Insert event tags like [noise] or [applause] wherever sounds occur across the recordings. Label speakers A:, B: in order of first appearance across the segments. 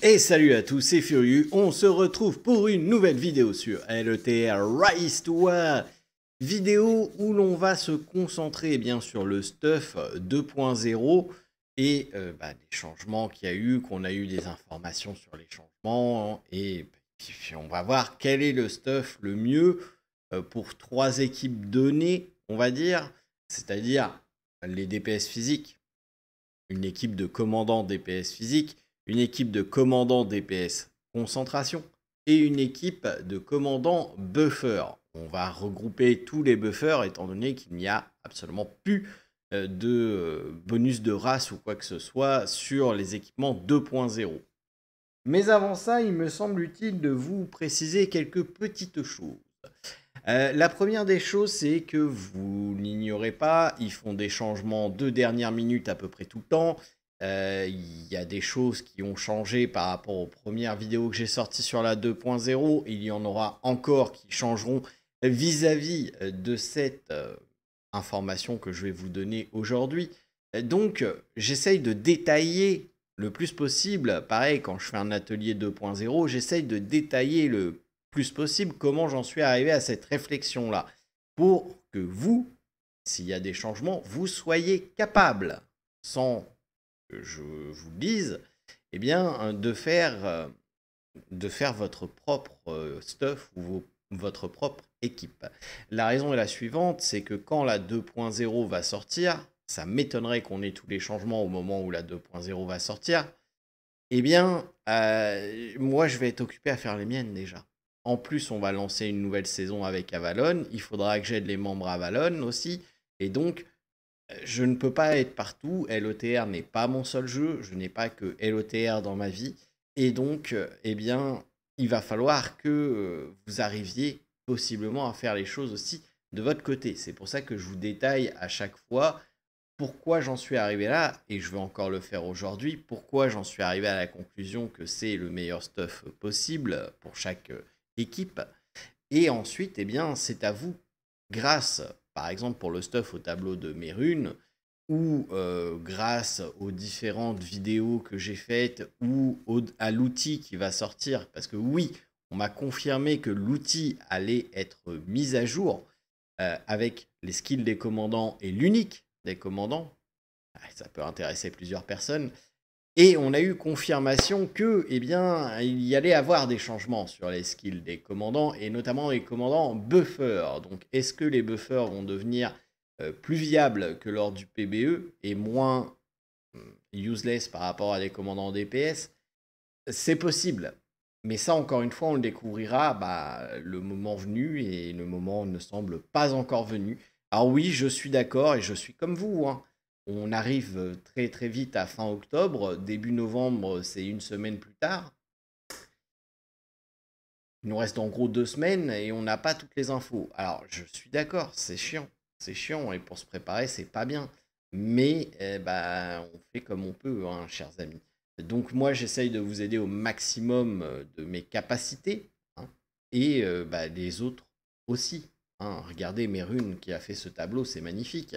A: Et salut à tous, c'est Furieux. On se retrouve pour une nouvelle vidéo sur LETR Rise to War. Vidéo où l'on va se concentrer eh bien sur le stuff 2.0 et euh, bah, des changements qu'il y a eu, qu'on a eu des informations sur les changements. Et on va voir quel est le stuff le mieux euh, pour trois équipes données, on va dire, c'est-à-dire les DPS physiques, une équipe de commandants DPS physiques une équipe de commandants DPS concentration et une équipe de commandants buffer. On va regrouper tous les buffers étant donné qu'il n'y a absolument plus euh, de euh, bonus de race ou quoi que ce soit sur les équipements 2.0. Mais avant ça, il me semble utile de vous préciser quelques petites choses. Euh, la première des choses, c'est que vous n'ignorez pas, ils font des changements de dernière minute à peu près tout le temps. Euh, il y a des choses qui ont changé par rapport aux premières vidéos que j'ai sorties sur la 2.0. Il y en aura encore qui changeront vis-à-vis euh, de cette euh, information que je vais vous donner aujourd'hui. Donc, j'essaye de détailler le plus possible. Pareil, quand je fais un atelier 2.0, j'essaye de détailler le plus possible comment j'en suis arrivé à cette réflexion-là. Pour que vous, s'il y a des changements, vous soyez capable, sans je vous le dise, eh bien, hein, de faire, euh, de faire votre propre euh, stuff ou votre propre équipe. La raison est la suivante, c'est que quand la 2.0 va sortir, ça m'étonnerait qu'on ait tous les changements au moment où la 2.0 va sortir, eh bien, euh, moi, je vais être occupé à faire les miennes déjà. En plus, on va lancer une nouvelle saison avec Avalon. Il faudra que j'aide les membres Avalon aussi. Et donc, je ne peux pas être partout. LOTR e n'est pas mon seul jeu. Je n'ai pas que LOTR e dans ma vie. Et donc, euh, eh bien, il va falloir que euh, vous arriviez possiblement à faire les choses aussi de votre côté. C'est pour ça que je vous détaille à chaque fois pourquoi j'en suis arrivé là, et je veux encore le faire aujourd'hui, pourquoi j'en suis arrivé à la conclusion que c'est le meilleur stuff possible pour chaque euh, équipe. Et ensuite, eh bien, c'est à vous, grâce par exemple pour le stuff au tableau de mes runes, ou euh, grâce aux différentes vidéos que j'ai faites, ou à l'outil qui va sortir, parce que oui, on m'a confirmé que l'outil allait être mis à jour euh, avec les skills des commandants et l'unique des commandants, ah, ça peut intéresser plusieurs personnes, et on a eu confirmation que, eh bien, il y allait avoir des changements sur les skills des commandants, et notamment les commandants buffers. Donc, est-ce que les buffers vont devenir euh, plus viables que lors du PBE et moins hmm, useless par rapport à des commandants DPS C'est possible. Mais ça, encore une fois, on le découvrira bah, le moment venu, et le moment ne semble pas encore venu. Alors oui, je suis d'accord, et je suis comme vous. Hein. On arrive euh, très très vite à fin octobre. Début novembre, c'est une semaine plus tard. Il nous reste en gros deux semaines et on n'a pas toutes les infos. Alors, je suis d'accord, c'est chiant. C'est chiant et pour se préparer, c'est pas bien. Mais eh ben, on fait comme on peut, hein, chers amis. Donc moi, j'essaye de vous aider au maximum euh, de mes capacités hein, et euh, bah, des autres aussi. Hein. Regardez Merune qui a fait ce tableau, c'est magnifique.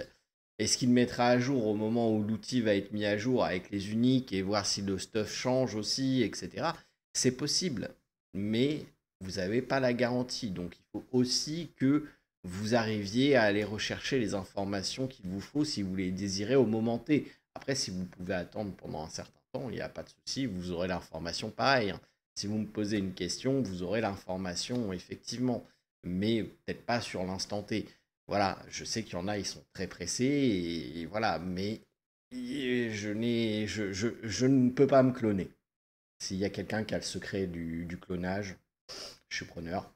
A: Est-ce qu'il mettra à jour au moment où l'outil va être mis à jour avec les uniques et voir si le stuff change aussi, etc. C'est possible, mais vous n'avez pas la garantie. Donc il faut aussi que vous arriviez à aller rechercher les informations qu'il vous faut si vous les désirez au moment T. Après, si vous pouvez attendre pendant un certain temps, il n'y a pas de souci, vous aurez l'information pareil. Hein. Si vous me posez une question, vous aurez l'information effectivement, mais peut-être pas sur l'instant T. Voilà, je sais qu'il y en a, ils sont très pressés, et, voilà, mais je, je, je, ne peux pas me cloner. S'il y a quelqu'un qui a le secret du, clonage, je suis preneur.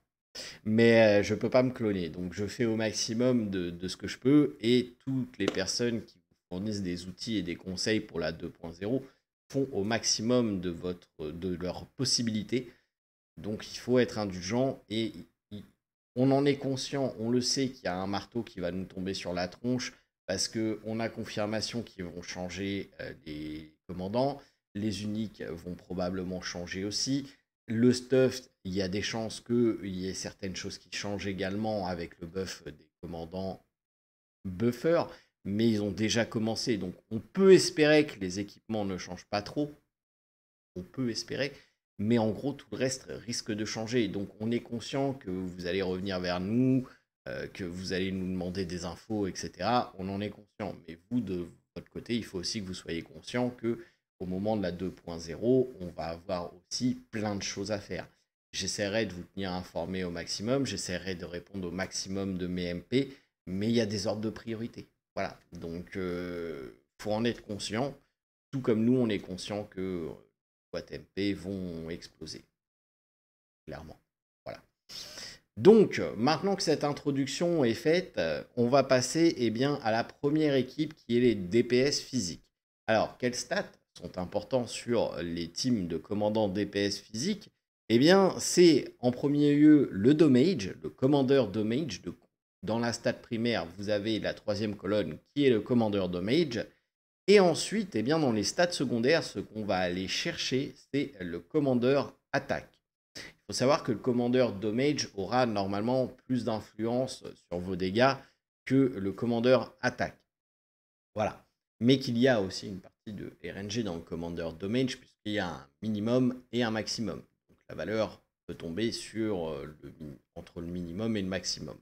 A: Mais euh, je ne peux pas me cloner. Donc je fais au maximum de, ce que je peux. Et toutes les personnes qui vous fournissent des outils et des conseils pour la 2.0 font au maximum de, votre, de leur Donc il faut être indulgent et on en est conscient, on le sait qu'il y a un marteau qui va nous tomber sur la tronche parce qu'on a confirmation qu'ils vont changer euh, des les commandants, les uniques vont probablement changer aussi. Le stuff, il y a des chances qu'il y ait certaines choses qui changent également avec le buff des commandants buffer, mais ils ont déjà commencé, donc on peut espérer que les équipements ne changent pas trop. On peut espérer, mais en gros, tout le reste risque de changer. Donc, on est conscient que vous allez revenir vers nous, euh, que vous allez nous demander des infos, etc. On en est conscient. Mais vous, de votre côté, il faut aussi que vous soyez conscient que au moment de la 2.0, on va avoir aussi plein de choses à faire. J'essaierai de vous tenir informé au maximum, j'essaierai de répondre au maximum de mes MP, mais il y a des ordres de priorité. Voilà. Donc, il euh, faut en être conscient, tout comme nous, on est conscient que euh, MP vont exploser. Clairement. Voilà. Donc, euh, maintenant que cette introduction est faite, euh, on va passer et eh bien, à la première équipe qui est les DPS physiques. Alors, quelles stats sont importants sur les teams de commandants DPS physiques Eh bien, c'est en premier lieu le damage, le commandeur damage. De, dans la stat primaire, vous avez la troisième colonne qui est le commandeur dommage et ensuite, eh bien, dans les stades secondaires, ce qu'on va aller chercher, c'est le commandeur attaque. Il faut savoir que le commandeur damage aura normalement plus d'influence sur vos dégâts que le commandeur attaque. Voilà. Mais qu'il y a aussi une partie de RNG dans le commandeur damage, puisqu'il y a un minimum et un maximum. Donc la valeur peut tomber sur euh, entre le minimum et le maximum.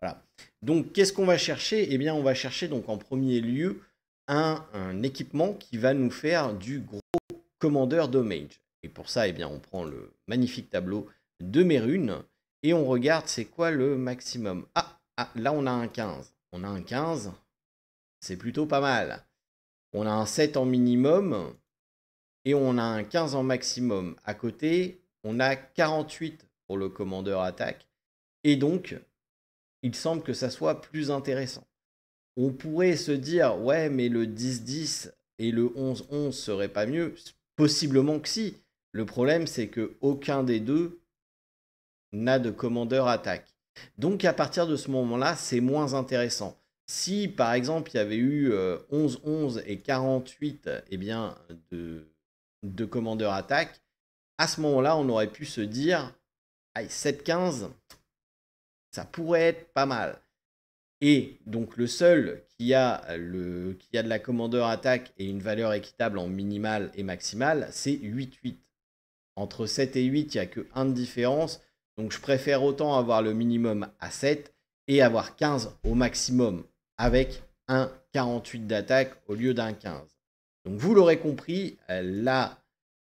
A: Voilà. Donc qu'est-ce qu'on va chercher Eh bien, on va chercher donc en premier lieu un, équipement qui va nous faire du gros commandeur dommage. Et pour ça, eh bien, on prend le magnifique tableau de mes runes et on regarde c'est quoi le maximum. Ah, ah, là on a un 15. On a un 15, c'est plutôt pas mal. On a un 7 en minimum et on a un 15 en maximum. À côté, on a 48 pour le commandeur attaque. Et donc, il semble que ça soit plus intéressant. On pourrait se dire, ouais, mais le 10-10 et le 11-11 seraient pas mieux. Possiblement que si. Le problème, c'est que des deux n'a de commandeur attaque. Donc à partir de ce moment-là, c'est moins intéressant. Si par exemple il y avait eu 11-11 euh, et 48 eh bien, de, de commandeur attaque, à ce moment-là, on aurait pu se dire 7-15, ça pourrait être pas mal et donc le seul qui a, de la commandeur attaque et une valeur équitable en minimale et maximale, c'est 8-8. Entre 7 et 8, il n'y a que 1 de différence. Donc je préfère autant avoir le minimum à 7 et avoir 15 au maximum avec un 48 d'attaque au lieu d'un 15. Donc vous l'aurez compris, euh,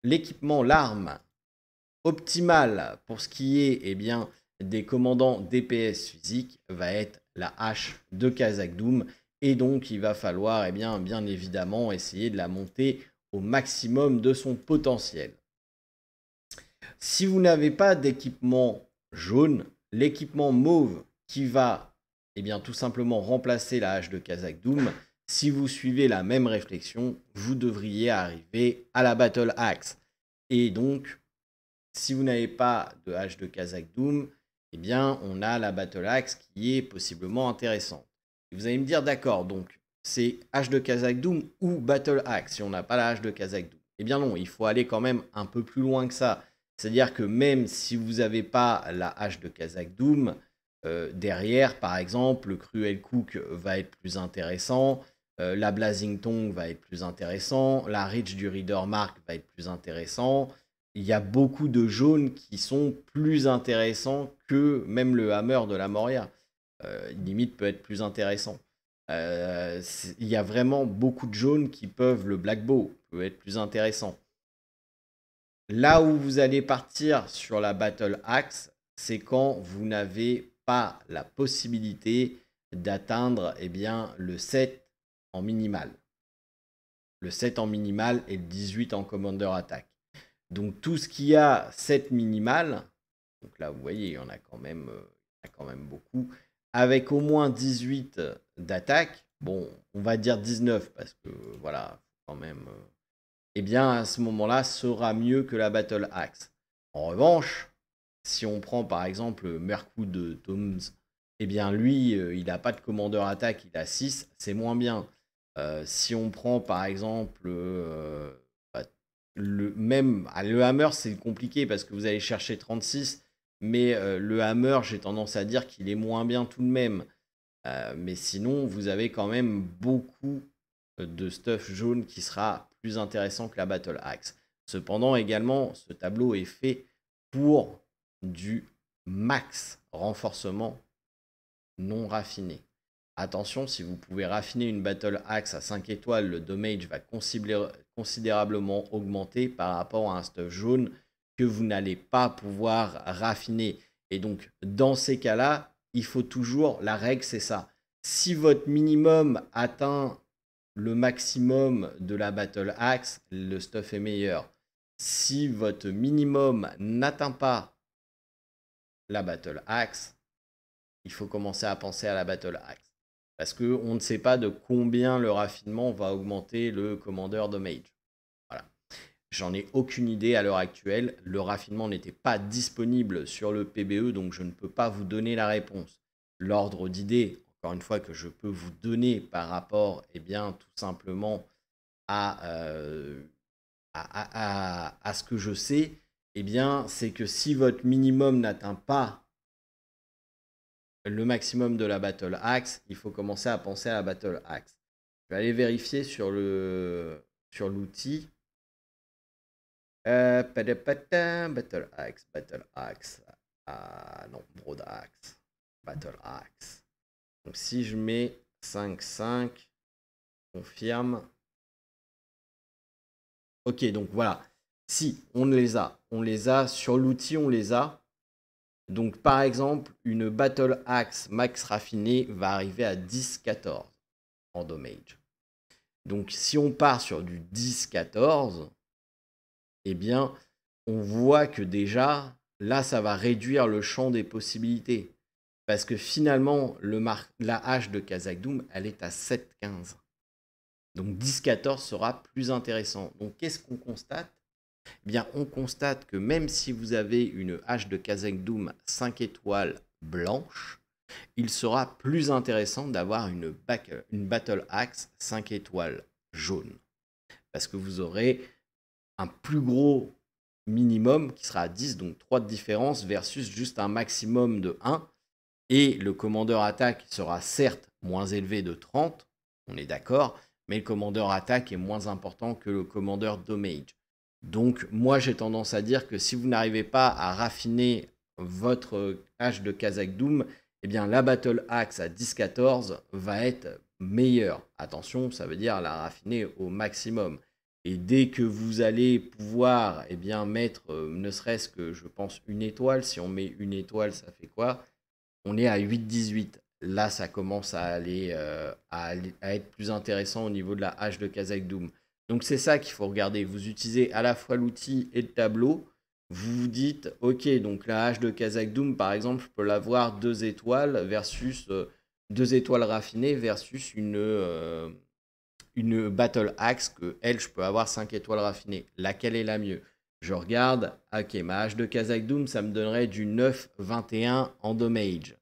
A: l'équipement, l'arme optimale pour ce qui est eh bien, des commandants DPS physiques va être la hache de Kazakh Doom. Et donc, il va falloir, eh bien, bien évidemment, essayer de la monter au maximum de son potentiel. Si vous n'avez pas d'équipement jaune, l'équipement mauve qui va eh bien, tout simplement remplacer la hache de Kazakh Doom, si vous suivez la même réflexion, vous devriez arriver à la Battle Axe. Et donc, si vous n'avez pas de hache de Kazakh Doom, eh bien, on a la Battle Axe qui est possiblement intéressante. vous allez me dire, d'accord, donc c'est H de Kazakh Doom ou Battle Axe si on n'a pas la H de Kazakh Doom. Eh bien non, il faut aller quand même un peu plus loin que ça. C'est-à-dire que même si vous n'avez pas la H de Kazakh Doom, euh, derrière, par exemple, le Cruel Cook va être plus intéressant, euh, la Blazing Tongue va être plus intéressant, la Reach du Reader Mark va être plus intéressant, il y a beaucoup de jaunes qui sont plus intéressants que même le hammer de la Moria. Euh, limite peut être plus intéressant. Euh, il y a vraiment beaucoup de jaunes qui peuvent, le Black Bow peut être plus intéressant. Là où vous allez partir sur la Battle Axe, c'est quand vous n'avez pas la possibilité d'atteindre eh bien, le 7 en minimal. Le 7 en minimal et le 18 en commander attaque. Donc tout ce qui a cette minimale, donc là vous voyez, il y en a quand même, euh, il a quand même beaucoup, avec au moins 18 euh, d'attaque, bon, on va dire 19 parce que voilà, quand même, euh, eh bien à ce moment-là sera mieux que la Battle Axe. En revanche, si on prend par exemple Mercou de Thoms. eh bien lui, il n'a pas de commandeur attaque, il a 6, c'est moins bien. si on prend par exemple le même ah, le hammer c'est compliqué parce que vous allez chercher 36 mais euh, le hammer j'ai tendance à dire qu'il est moins bien tout de même euh, mais sinon vous avez quand même beaucoup euh, de stuff jaune qui sera plus intéressant que la battle axe cependant également ce tableau est fait pour du max renforcement non raffiné Attention, si vous pouvez raffiner une Battle Axe à 5 étoiles, le damage va considérablement augmenter par rapport à un stuff jaune que vous n'allez pas pouvoir raffiner. Et donc, dans ces cas-là, il faut toujours, la règle c'est ça. Si votre minimum atteint le maximum de la Battle Axe, le stuff est meilleur. Si votre minimum n'atteint pas la Battle Axe, il faut commencer à penser à la Battle Axe parce qu'on ne sait pas de combien le raffinement va augmenter le commandeur de mage. Voilà. J'en ai aucune idée à l'heure actuelle. Le raffinement n'était pas disponible sur le PBE, donc je ne peux pas vous donner la réponse. L'ordre d'idée, encore une fois, que je peux vous donner par rapport, eh bien, tout simplement à, euh, ce que je sais, eh bien, c'est que si votre minimum n'atteint pas le maximum de la battle axe, il faut commencer à penser à la battle axe. Je vais aller vérifier sur le sur l'outil. Euh, battle axe, battle axe. Ah non, broad axe. Battle axe. Donc si je mets 5 5 confirme. OK, donc voilà. Si on les a, on les a sur l'outil, on les a. Donc, par exemple, une Battle Axe max raffinée va arriver à 10-14 en damage. Donc, si on part sur du 10-14, eh bien, on voit que déjà, là, ça va réduire le champ des possibilités. Parce que finalement, la hache de Kazakh Doom, elle est à 7-15. Donc 10-14 sera plus intéressant. Donc qu'est-ce qu'on constate eh bien, on constate que même si vous avez une hache de Kazakh Doom 5 étoiles blanche, il sera plus intéressant d'avoir une, Battle Axe 5 étoiles jaune. Parce que vous aurez un plus gros minimum qui sera à 10, donc 3 de différence, versus juste un maximum de 1. Et le commandeur attaque sera certes moins élevé de 30, on est d'accord, mais le commandeur attaque est moins important que le commandeur damage. Donc moi j'ai tendance à dire que si vous n'arrivez pas à raffiner votre hache de Kazakh Doom, eh bien la Battle Axe à 10-14 va être meilleure. Attention, ça veut dire la raffiner au maximum. Et dès que vous allez pouvoir eh bien, mettre euh, ne serait-ce que, je pense, une étoile, si on met une étoile, ça fait quoi On est à 8-18. Là, ça commence euh, à aller, à, être plus intéressant au niveau de la hache de Kazakh Doom. Donc c'est ça qu'il faut regarder. Vous utilisez à la fois l'outil et le tableau. Vous vous dites, ok, donc la hache de Kazakh Doom, par exemple, je peux l'avoir deux étoiles versus euh, deux étoiles raffinées versus une, euh, une Battle Axe que elle, je peux avoir cinq étoiles raffinées. Laquelle est la mieux Je regarde, ok, ma hache de Kazakh Doom, ça me donnerait du 9,21 en damage.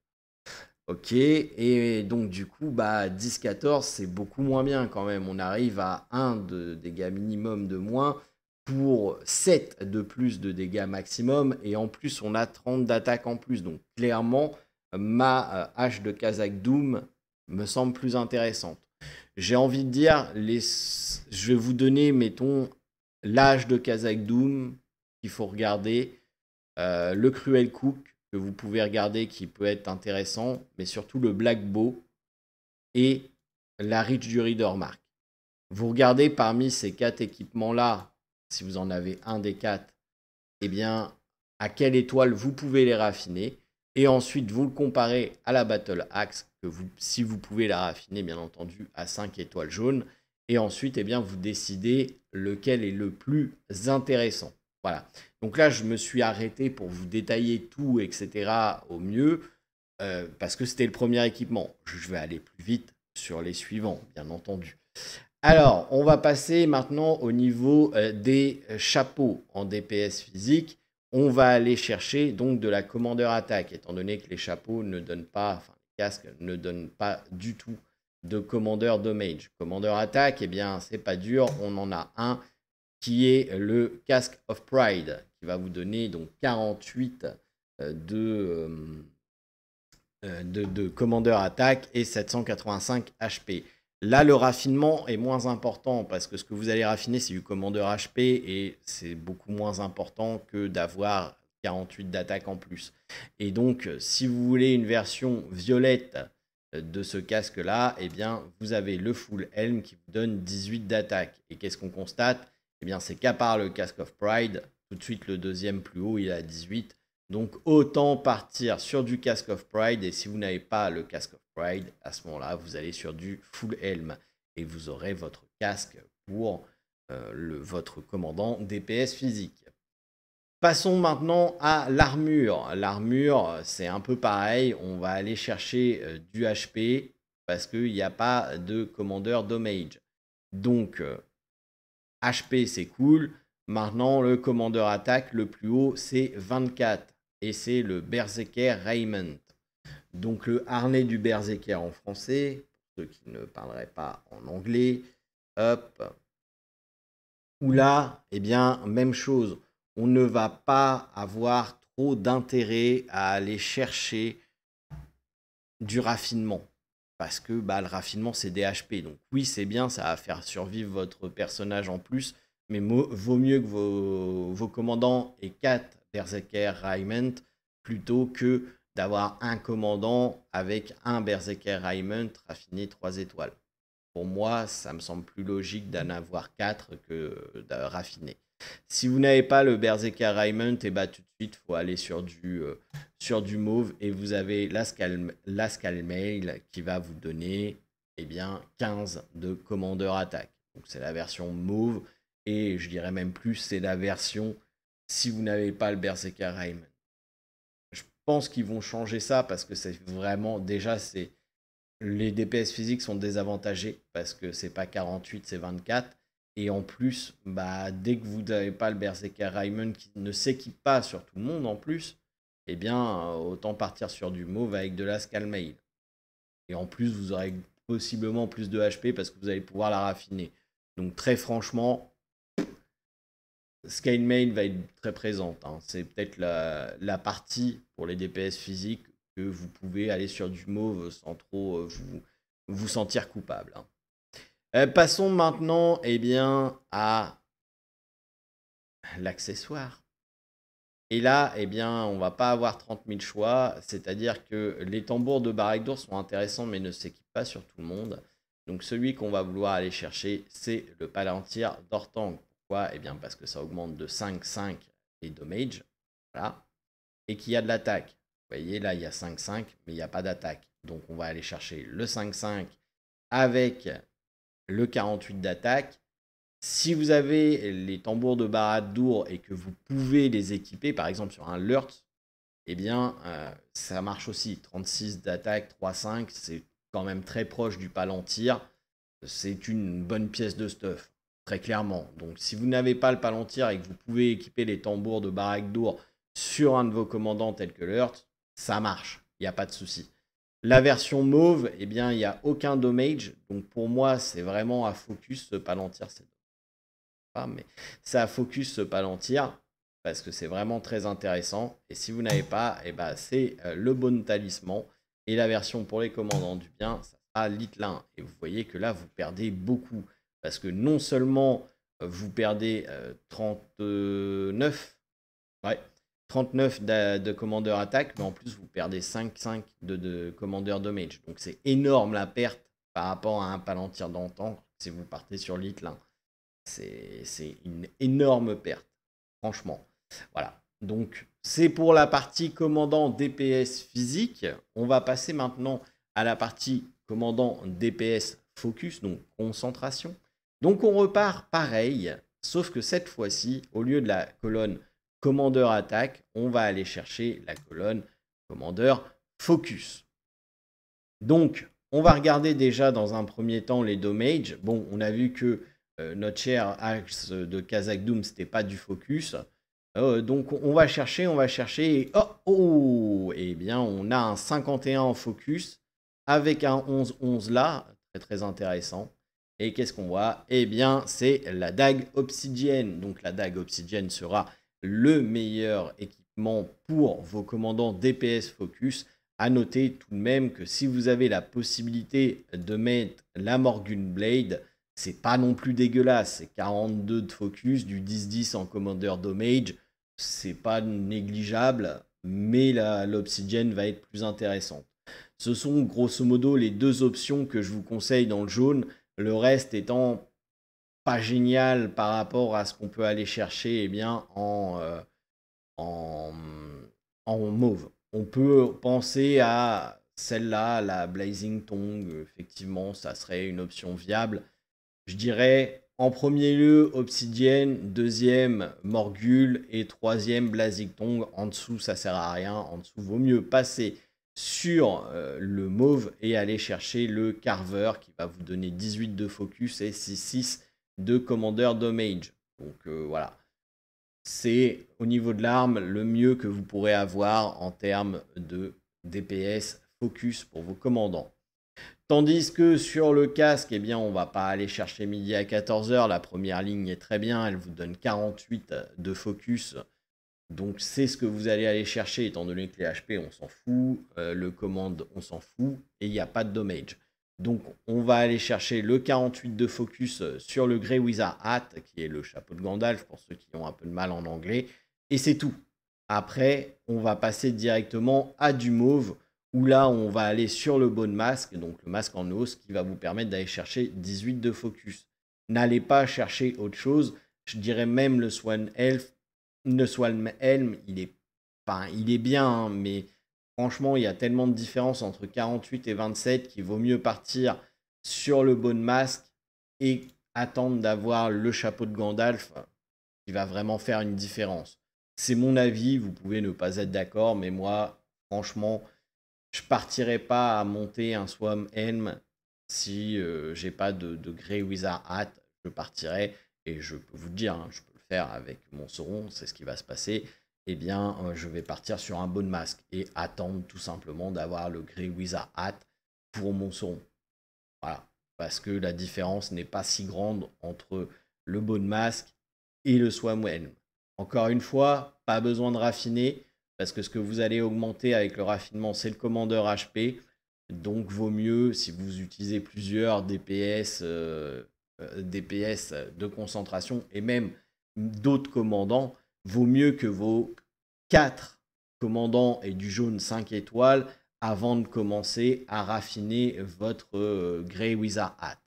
A: Ok, et donc du coup, bah, 10-14, c'est beaucoup moins bien quand même. On arrive à 1 de dégâts minimum de moins pour 7 de plus de dégâts maximum, et en plus, on a 30 d'attaque en plus. Donc clairement, ma euh, hache de Kazakh Doom me semble plus intéressante. J'ai envie de dire, les... je vais vous donner, mettons, l'âge de Kazakh Doom qu'il faut regarder, euh, le Cruel Cook, que vous pouvez regarder qui peut être intéressant, mais surtout le Black Bow et la Rich du Reader Mark. Vous regardez parmi ces quatre équipements-là, si vous en avez un des quatre, eh bien, à quelle étoile vous pouvez les raffiner, et ensuite vous le comparez à la Battle Axe, que vous, si vous pouvez la raffiner, bien entendu, à cinq étoiles jaunes, et ensuite, eh bien, vous décidez lequel est le plus intéressant. Voilà. Donc là, je me suis arrêté pour vous détailler tout, etc. au mieux, euh, parce que c'était le premier équipement. Je vais aller plus vite sur les suivants, bien entendu. Alors, on va passer maintenant au niveau euh, des chapeaux en DPS physique. On va aller chercher donc de la commandeur attaque, étant donné que les chapeaux ne donnent pas, enfin les casques ne donnent pas du tout de commandeur damage. Commandeur attaque, eh bien, c'est pas dur, on en a un qui est le casque of pride, qui va vous donner donc 48 euh, euh, euh, de, de, commandeur attaque et 785 HP. Là, le raffinement est moins important parce que ce que vous allez raffiner, c'est du commandeur HP et c'est beaucoup moins important que d'avoir 48 d'attaque en plus. Et donc, si vous voulez une version violette de ce casque-là, eh bien, vous avez le full helm qui vous donne 18 d'attaque. Et qu'est-ce qu'on constate eh bien, c'est qu'à part le casque of Pride, tout de suite le deuxième plus haut, il a 18. Donc autant partir sur du casque of Pride et si vous n'avez pas le casque of Pride, à ce moment-là, vous allez sur du Full Helm et vous aurez votre casque pour euh, votre commandant DPS physique. Passons maintenant à l'armure. L'armure, c'est un peu pareil, on va aller chercher euh, du HP parce qu'il n'y a pas de commandeur d'omage. Donc euh, HP, c'est cool. Maintenant, le commandeur attaque, le plus haut, c'est 24. Et c'est le Berserker Raymond. Donc le harnais du Berserker en français, pour ceux qui ne parleraient pas en anglais. Hop. Ou là, eh bien, même chose. On ne va pas avoir trop d'intérêt à aller chercher du raffinement parce que bah, le raffinement c'est DHP. Donc oui c'est bien, ça va faire survivre votre personnage en plus, mais vaut mieux que vos, vos commandants aient 4 Berserker Raiment plutôt que d'avoir un commandant avec un Berserker Raiment raffiné 3 étoiles. Pour moi, ça me semble plus logique d'en avoir 4 que de raffiner. Si vous n'avez pas le Berserker Raymond, et eh bah ben, tout de suite, il faut aller sur du, euh, sur du mauve et vous avez l'Ascal Mail qui va vous donner eh bien, 15 de commandeur attaque. Donc c'est la version mauve et je dirais même plus, c'est la version si vous n'avez pas le Berserker Raymond. Je pense qu'ils vont changer ça parce que c'est vraiment déjà c'est les DPS physiques sont désavantagés parce que c'est pas 48, c'est 24 et en plus, bah, dès que vous n'avez pas le Berserker Raimon qui ne s'équipe pas sur tout le monde en plus, eh bien, autant partir sur du mauve avec de la mail. Et en plus, vous aurez possiblement plus de HP parce que vous allez pouvoir la raffiner. Donc très franchement, Scale va être très présente. Hein. C'est peut-être la, partie pour les DPS physiques que vous pouvez aller sur du mauve sans trop euh, vous, sentir coupable. Hein. Euh, passons maintenant eh bien, à l'accessoire. Et là, eh bien, on va pas avoir 30 000 choix, c'est-à-dire que les tambours de baraque sont intéressants mais ne s'équipent pas sur tout le monde. Donc celui qu'on va vouloir aller chercher, c'est le Palantir d'Ortang. Pourquoi Eh bien parce que ça augmente de 5, 5 les damage, voilà, et qu'il y a de l'attaque. Vous voyez, là, il y a 5, 5, mais il n'y a pas d'attaque. Donc on va aller chercher le 5, 5 avec le 48 d'attaque. Si vous avez les tambours de Barad d'Our et que vous pouvez les équiper, par exemple sur un Lurt, eh bien, euh, ça marche aussi. 36 d'attaque, 3-5, c'est quand même très proche du Palantir. C'est une bonne pièce de stuff, très clairement. Donc, si vous n'avez pas le Palantir et que vous pouvez équiper les tambours de Barak d'Our sur un de vos commandants tels que Lurt, ça marche. Il n'y a pas de souci. La version mauve, eh bien, il n'y a aucun damage. Donc pour moi, c'est vraiment à focus ce euh, Palantir. pas, mais Ça à focus euh, Palantir parce que c'est vraiment très intéressant. Et si vous n'avez pas, eh ben, c'est euh, le bon talisman. Et la version pour les commandants du bien, ça sera l'Itlin. Et vous voyez que là, vous perdez beaucoup. Parce que non seulement vous perdez 39, ouais, 39 de, de commandeur attaque, mais en plus vous perdez 5-5 de, de commandeur damage. Donc c'est énorme la perte par rapport à un palantir d'antan si vous partez sur l'Itlin. C'est une énorme perte, franchement. Voilà. Donc c'est pour la partie commandant DPS physique. On va passer maintenant à la partie commandant DPS focus, donc concentration. Donc on repart pareil, sauf que cette fois-ci, au lieu de la colonne commandeur attaque, on va aller chercher la colonne commandeur focus. Donc, on va regarder déjà dans un premier temps les dommages. Bon, on a vu que euh, notre cher axe de Kazakh Doom, n'était pas du focus. Euh, donc, on va chercher, on va chercher. oh, oh Eh bien, on a un 51 en focus avec un 11-11 là. Très, très intéressant. Et qu'est-ce qu'on voit Eh bien, c'est la dague obsidienne. Donc, la dague obsidienne sera le meilleur équipement pour vos commandants DPS Focus. À noter tout de même que si vous avez la possibilité de mettre la Morgune Blade, c'est pas non plus dégueulasse. C'est 42 de focus, du 10-10 en Commander Damage. C'est pas négligeable, mais l'obsidienne va être plus intéressante. Ce sont grosso modo les deux options que je vous conseille dans le jaune, le reste étant pas génial par rapport à ce qu'on peut aller chercher eh bien, euh, en, en, mauve. On peut penser à celle-là, la Blazing Tongue, effectivement, ça serait une option viable. Je dirais en premier lieu Obsidienne, deuxième Morgul et troisième Blazing Tongue. En dessous, ça sert à rien. En dessous, vaut mieux passer sur euh, le mauve et aller chercher le carver qui va vous donner 18 de focus et 6-6 de commandeur Dommage. Donc euh, voilà. C'est au niveau de l'arme le mieux que vous pourrez avoir en termes de DPS focus pour vos commandants. Tandis que sur le casque, eh bien, on va pas aller chercher midi à 14h. La première ligne est très bien, elle vous donne 48 de focus. Donc c'est ce que vous allez aller chercher, étant donné que les HP, on s'en fout, euh, le commande, on s'en fout, et il n'y a pas de damage. Donc on va aller chercher le 48 de focus euh, sur le Grey Wizard Hat, qui est le chapeau de Gandalf pour ceux qui ont un peu de mal en anglais, et c'est tout. Après, on va passer directement à du mauve, où là on va aller sur le bon masque, donc le masque en os, qui va vous permettre d'aller chercher 18 de focus. N'allez pas chercher autre chose, je dirais même le Swan Elf, le Swan Helm, il est, il est bien, hein, mais Franchement, il y a tellement de différence entre 48 et 27 qu'il vaut mieux partir sur le bon masque et attendre d'avoir le chapeau de Gandalf qui va vraiment faire une différence. C'est mon avis, vous pouvez ne pas être d'accord, mais moi, franchement, je partirai pas à monter un Swam Helm si euh, j'ai pas de, Grey Wizard Hat. Je partirai et je peux vous le dire, hein, je peux le faire avec mon Sauron, c'est ce qui va se passer eh bien, euh, je vais partir sur un bon masque et attendre tout simplement d'avoir le Grey Wizard Hat pour mon son. Voilà. Parce que la différence n'est pas si grande entre le bon masque et le Wen. Encore une fois, pas besoin de raffiner parce que ce que vous allez augmenter avec le raffinement, c'est le commandeur HP. Donc, vaut mieux si vous utilisez plusieurs DPS, euh, euh, DPS de concentration et même d'autres commandants vaut mieux que vos 4 commandants et du jaune 5 étoiles avant de commencer à raffiner votre euh, Grey Wizard Hat.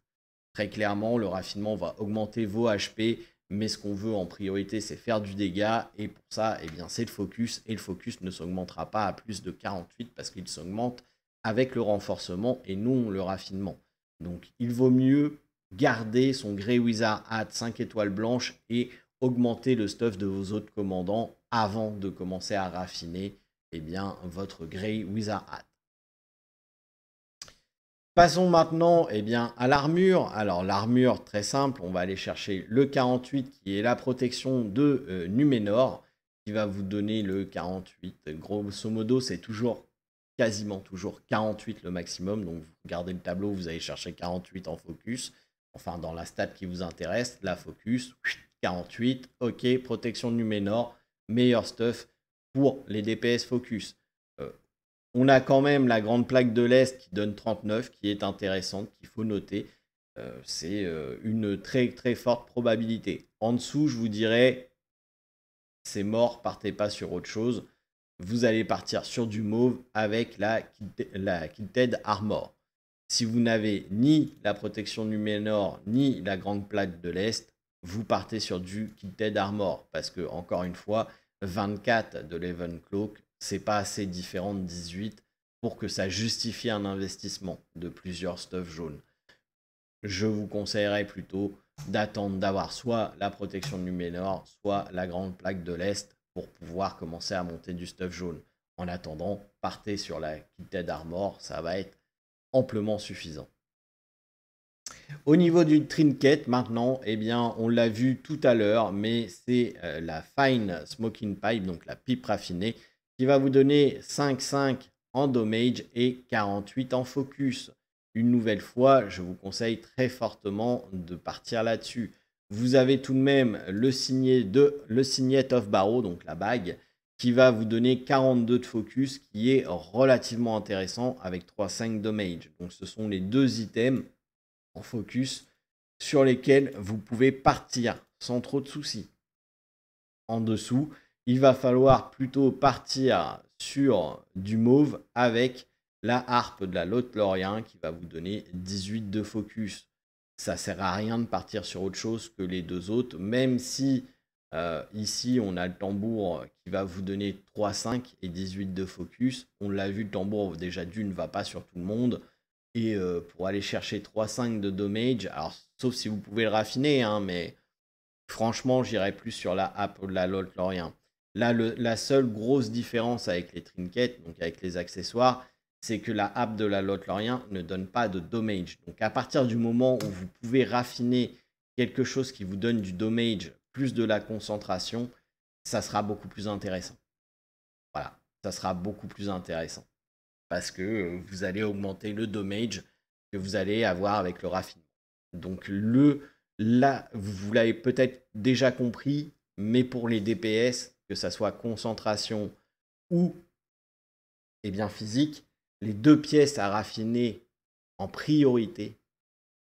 A: Très clairement, le raffinement va augmenter vos HP, mais ce qu'on veut en priorité, c'est faire du dégât. Et pour ça, eh bien, c'est le focus. Et le focus ne s'augmentera pas à plus de 48 parce qu'il s'augmente avec le renforcement et non le raffinement. Donc, il vaut mieux garder son Grey Wizard Hat 5 étoiles blanches et augmenter le stuff de vos autres commandants avant de commencer à raffiner eh bien, votre Grey Wizard Hat. Passons maintenant eh bien, à l'armure. Alors l'armure, très simple, on va aller chercher le 48 qui est la protection de euh, Numenor. qui va vous donner le 48. Grosso modo, c'est toujours quasiment toujours 48 le maximum. Donc vous gardez le tableau, vous allez chercher 48 en focus. Enfin, dans la stat qui vous intéresse, la focus, 48. Ok, protection de meilleur stuff pour les DPS focus. Euh, on a quand même la grande plaque de l'Est qui donne 39, qui est intéressante, qu'il faut noter. Euh, c'est euh, une très très forte probabilité. En dessous, je vous dirais, c'est mort, partez pas sur autre chose. Vous allez partir sur du mauve avec la, la Armor. Si vous n'avez ni la protection numéro, ni la grande plaque de l'Est, vous partez sur du kit Armor. Parce que, encore une fois, 24 de l'Even Cloak, c'est pas assez différent de 18 pour que ça justifie un investissement de plusieurs stuff jaunes. Je vous conseillerais plutôt d'attendre d'avoir soit la protection de ménor soit la grande plaque de l'Est pour pouvoir commencer à monter du stuff jaune. En attendant, partez sur la quitte Armor, ça va être amplement suffisant. Au niveau du trinket, maintenant, eh bien, on l'a vu tout à l'heure, mais c'est euh, la fine smoking pipe, donc la pipe raffinée, qui va vous donner 5-5 en damage et 48 en focus. Une nouvelle fois, je vous conseille très fortement de partir là-dessus. Vous avez tout de même le signet de le signet of barrow, donc la bague, qui va vous donner 42 de focus, qui est relativement intéressant avec 3-5 damage. Donc ce sont les deux items en focus sur lesquels vous pouvez partir sans trop de soucis. En dessous, il va falloir plutôt partir sur du mauve avec la harpe de la Lot Lorient qui va vous donner 18 de focus. Ça sert à rien de partir sur autre chose que les deux autres, même si euh, ici on a le tambour qui va vous donner 3, 5 et 18 de focus. On l'a vu, le tambour déjà d'une va pas sur tout le monde. Et euh, pour aller chercher 3-5 de damage, alors sauf si vous pouvez le raffiner, hein, mais franchement, j'irai plus sur la app de la Lotlorien. Là, la seule grosse différence avec les trinkets, donc avec les accessoires, c'est que la app de la Lotlorien ne donne pas de damage. Donc à partir du moment où vous pouvez raffiner quelque chose qui vous donne du damage plus de la concentration, ça sera beaucoup plus intéressant. Voilà, ça sera beaucoup plus intéressant parce que euh, vous allez augmenter le damage que vous allez avoir avec le raffinement. Donc le là, vous l'avez peut-être déjà compris, mais pour les DPS, que ce soit concentration ou eh bien physique, les deux pièces à raffiner en priorité,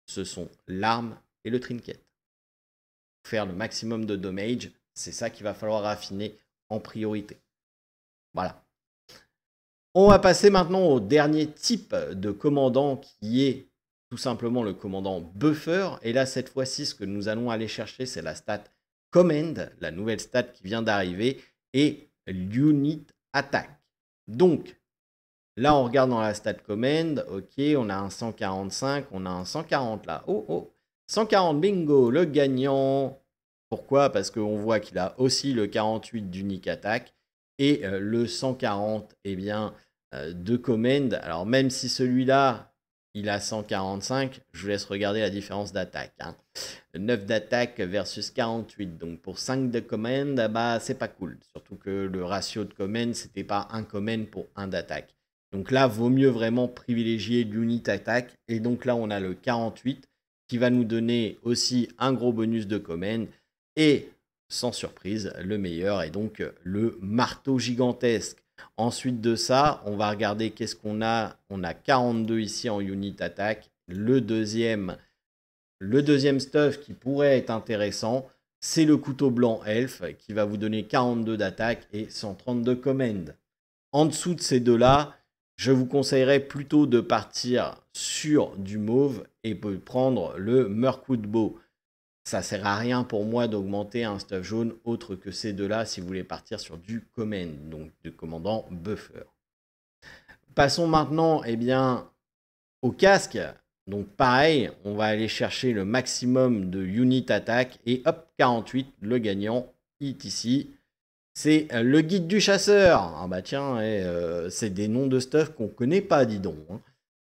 A: ce sont l'arme et le trinket. Pour faire le maximum de damage, c'est ça qu'il va falloir raffiner en priorité. Voilà. On va passer maintenant au dernier type de commandant qui est tout simplement le commandant buffer. Et là, cette fois-ci, ce que nous allons aller chercher, c'est la stat command, la nouvelle stat qui vient d'arriver, et l'unit attack. Donc, là, on regarde dans la stat command, ok, on a un 145, on a un 140 là. Oh, oh, 140, bingo, le gagnant. Pourquoi Parce qu'on voit qu'il a aussi le 48 d'unique attaque et euh, le 140, eh bien, euh, de Command. Alors même si celui-là, il a 145, je vous laisse regarder la différence d'attaque. 9 hein. d'attaque versus 48. Donc pour 5 de Command, ah bah, c'est pas cool. Surtout que le ratio de Command, c'était pas un Command pour 1 d'attaque. Donc là, vaut mieux vraiment privilégier l'unit attaque. Et donc là, on a le 48 qui va nous donner aussi un gros bonus de Command. Et sans surprise, le meilleur est donc le marteau gigantesque. Ensuite de ça, on va regarder qu'est-ce qu'on a. On a 42 ici en unit attack. Le deuxième, le deuxième stuff qui pourrait être intéressant, c'est le couteau blanc elf qui va vous donner 42 d'attaque et 132 command. En dessous de ces deux-là, je vous conseillerais plutôt de partir sur du mauve et de prendre le Murkwood Bow ça sert à rien pour moi d'augmenter un stuff jaune autre que ces deux-là si vous voulez partir sur du command, donc de commandant buffer. Passons maintenant eh bien, au casque. Donc pareil, on va aller chercher le maximum de unit attack et hop, 48, le gagnant, est ici. C'est euh, le guide du chasseur. Ah bah tiens, eh, euh, c'est des noms de stuff qu'on ne connaît pas, dis donc. Hein.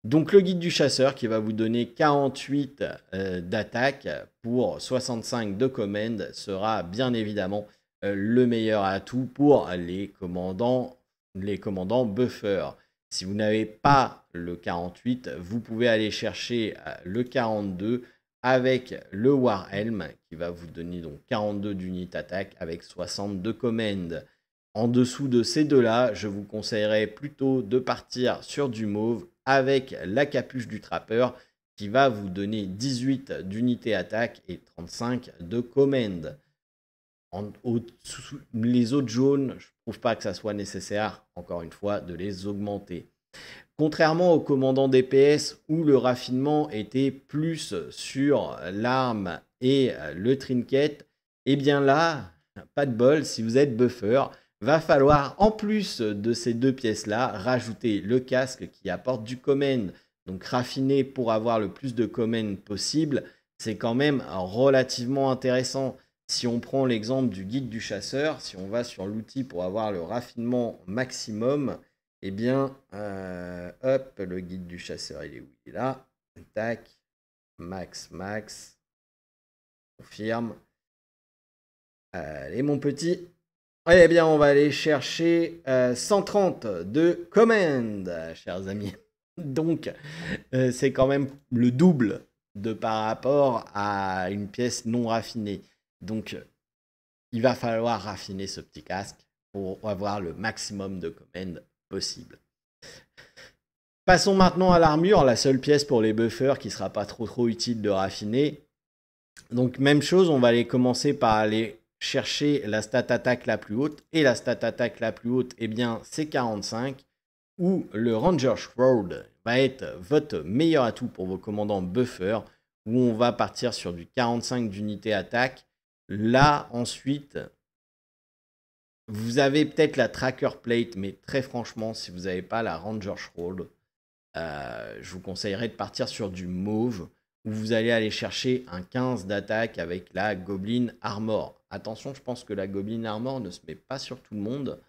A: Donc le guide du chasseur qui va vous donner 48 euh, d'attaque pour 65 de commandes sera bien évidemment euh, le meilleur atout pour les commandants, les commandants buffer. Si vous n'avez pas le 48, vous pouvez aller chercher euh, le 42 avec le War Helm qui va vous donner donc 42 d'unité attaque avec 62 commandes. En dessous de ces deux-là, je vous conseillerais plutôt de partir sur du mauve avec la capuche du trappeur qui va vous donner 18 d'unité attaque et 35 de commande. les autres jaunes, je ne trouve pas que ça soit nécessaire, encore une fois, de les augmenter. Contrairement au commandant DPS où le raffinement était plus sur l'arme et le trinket, eh bien là, pas de bol, si vous êtes buffer, va falloir en plus de ces deux pièces-là rajouter le casque qui apporte du command, donc raffiner pour avoir le plus de command possible. C'est quand même relativement intéressant. Si on prend l'exemple du guide du chasseur, si on va sur l'outil pour avoir le raffinement maximum, eh bien, euh, hop, le guide du chasseur, il est où Il est là. Tac, max, max. Confirme. Allez, mon petit, eh bien, on va aller chercher 130 euh, de commande, chers amis. [laughs] Donc, euh, c'est quand même le double de par rapport à une pièce non raffinée. Donc, il va falloir raffiner ce petit casque pour avoir le maximum de commandes possible. Passons maintenant à l'armure, la seule pièce pour les buffers qui sera pas trop trop utile de raffiner. Donc même chose, on va aller commencer par aller chercher la stat attaque la plus haute. Et la stat attaque la plus haute, eh bien, c'est 45, où le Ranger Shroud va être votre meilleur atout pour vos commandants buffer, où on va partir sur du 45 d'unité attaque. Là, ensuite, vous avez peut-être la Tracker Plate, mais très franchement, si vous n'avez pas la Ranger Shroud, euh, je vous conseillerais de partir sur du mauve vous allez aller chercher un 15 d'attaque avec la Goblin Armor. Attention, je pense que la Goblin Armor ne se met pas sur tout le monde,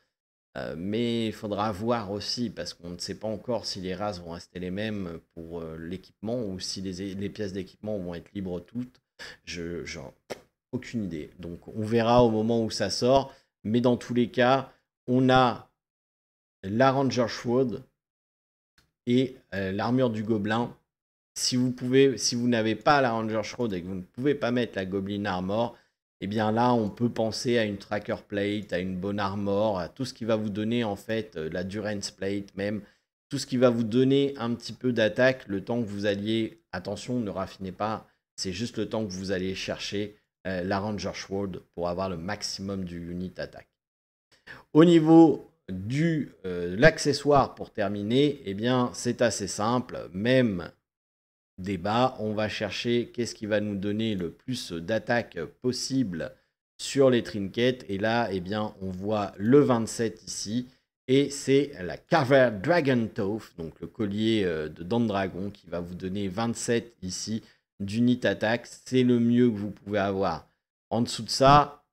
A: euh, mais il faudra voir aussi, parce qu'on ne sait pas encore si les races vont rester les mêmes pour euh, l'équipement ou si les, pièces d'équipement vont être libres toutes. Je, ai aucune idée. Donc on verra au moment où ça sort, mais dans tous les cas, on a la Ranger Shroud et euh, l'armure du Gobelin si vous n'avez pas la Ranger Shroud et que vous ne pouvez pas mettre la Goblin Armor, eh bien là, on peut penser à une Tracker Plate, à une bonne Armor, à tout ce qui va vous donner en fait euh, la Durance Plate même, tout ce qui va vous donner un petit peu d'attaque le temps que vous alliez, attention, ne raffinez pas, c'est juste le temps que vous allez chercher euh, la Ranger Shroud pour avoir le maximum du unit attaque. Au niveau euh, de l'accessoire pour terminer, eh bien c'est assez simple, même débat. On va chercher qu'est-ce qui va nous donner le plus d'attaques possible sur les trinkets. Et là, eh bien, on voit le 27 ici. Et c'est la Carver Dragon Toth, donc le collier euh, de dents dragon, qui va vous donner 27 ici d'unit attaque. C'est le mieux que vous pouvez avoir. En dessous de ça,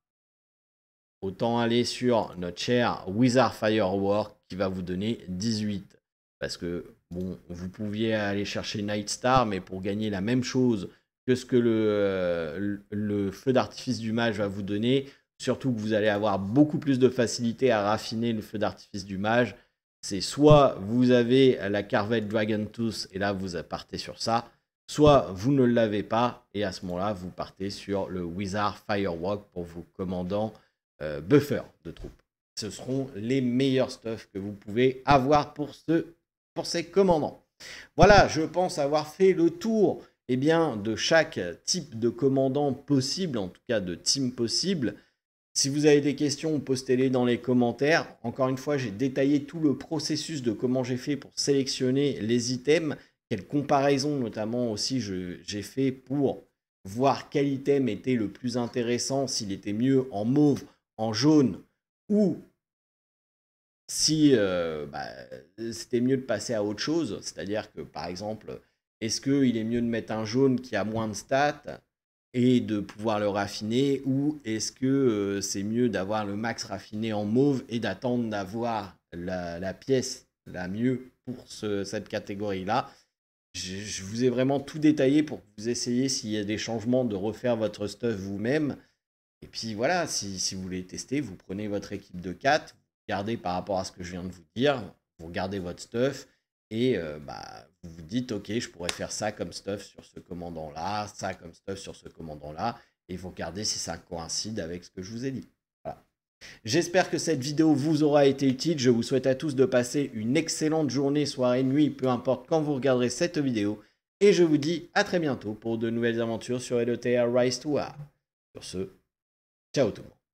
A: autant aller sur notre cher Wizard Firework qui va vous donner 18. Parce que Bon, vous pouviez aller chercher Nightstar, mais pour gagner la même chose que ce que le, euh, feu d'artifice du mage va vous donner, surtout que vous allez avoir beaucoup plus de facilité à raffiner le feu d'artifice du mage. C'est soit vous avez la Carvette Dragon Tooth et là vous partez sur ça, soit vous ne l'avez pas et à ce moment-là vous partez sur le Wizard Firewalk pour vos commandants buffer euh, buffers de troupes. Ce seront les meilleurs stuff que vous pouvez avoir pour ce pour ses commandants. Voilà, je pense avoir fait le tour eh bien, de chaque type de commandant possible, en tout cas de team possible. Si vous avez des questions, postez-les dans les commentaires. Encore une fois, j'ai détaillé tout le processus de comment j'ai fait pour sélectionner les items, quelles comparaisons notamment aussi j'ai fait pour voir quel item était le plus intéressant, s'il était mieux en mauve, en jaune ou si euh, bah, c'était mieux de passer à autre chose, c'est-à-dire que par exemple, est-ce qu'il est mieux de mettre un jaune qui a moins de stats et de pouvoir le raffiner, ou est-ce que euh, c'est mieux d'avoir le max raffiné en mauve et d'attendre d'avoir la, pièce la mieux pour cette catégorie-là je, vous ai vraiment tout détaillé pour que vous essayiez s'il y a des changements de refaire votre stuff vous-même. Et puis voilà, si, si, vous voulez tester, vous prenez votre équipe de 4, Gardez par rapport à ce que je viens de vous dire, vous regardez votre stuff et euh, bah, vous vous dites, OK, je pourrais faire ça comme stuff sur ce commandant-là, ça comme stuff sur ce commandant-là, et vous regardez si ça coïncide avec ce que je vous ai dit. J'espère que cette vidéo vous aura été utile. Je vous souhaite à tous de passer une excellente journée, soirée, nuit, peu importe quand vous regarderez cette vidéo. Et je vous dis à très bientôt pour de nouvelles aventures sur LTR e Rise to War. Sur ce, ciao tout le monde.